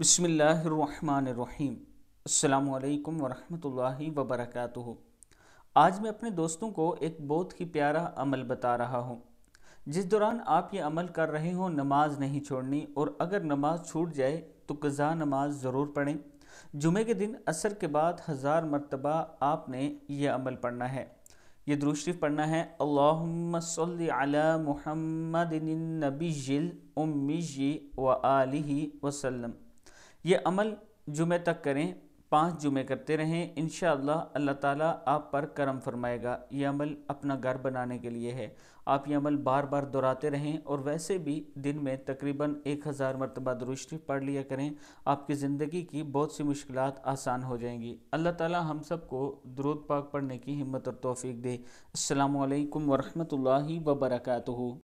बसमीम अल्लाम वरहमतुल्लाहि वबरकatuh आज मैं अपने दोस्तों को एक बहुत ही प्यारा अमल बता रहा हूँ जिस दौरान आप ये अमल कर रहे हो नमाज नहीं छोड़नी और अगर नमाज छूट जाए तो कज़ा नमाज ज़रूर पढ़ें जुमे के दिन असर के बाद हज़ार मरतबा आपने ये अमल पढ़ना है ये द्रुशरीफ पढ़ना है अल्ला महमद नबी उम्मी व आलि वसलम ये अमल जुमे तक करें पाँच जुमे करते रहें इन अल्लाह ताला आप पर करम फरमाएगा ये अमल अपना घर बनाने के लिए है आप ये अमल बार बार दोहराते रहें और वैसे भी दिन में तकरीबन एक हज़ार मरतबा दुरुशरीफ पढ़ लिया करें आपकी ज़िंदगी की बहुत सी मुश्किल आसान हो जाएंगी अल्लाह ताला हम सबको दरूद पाक पढ़ने की हिम्मत और तोफ़ी दे अल्लाम वरहमल वबरकू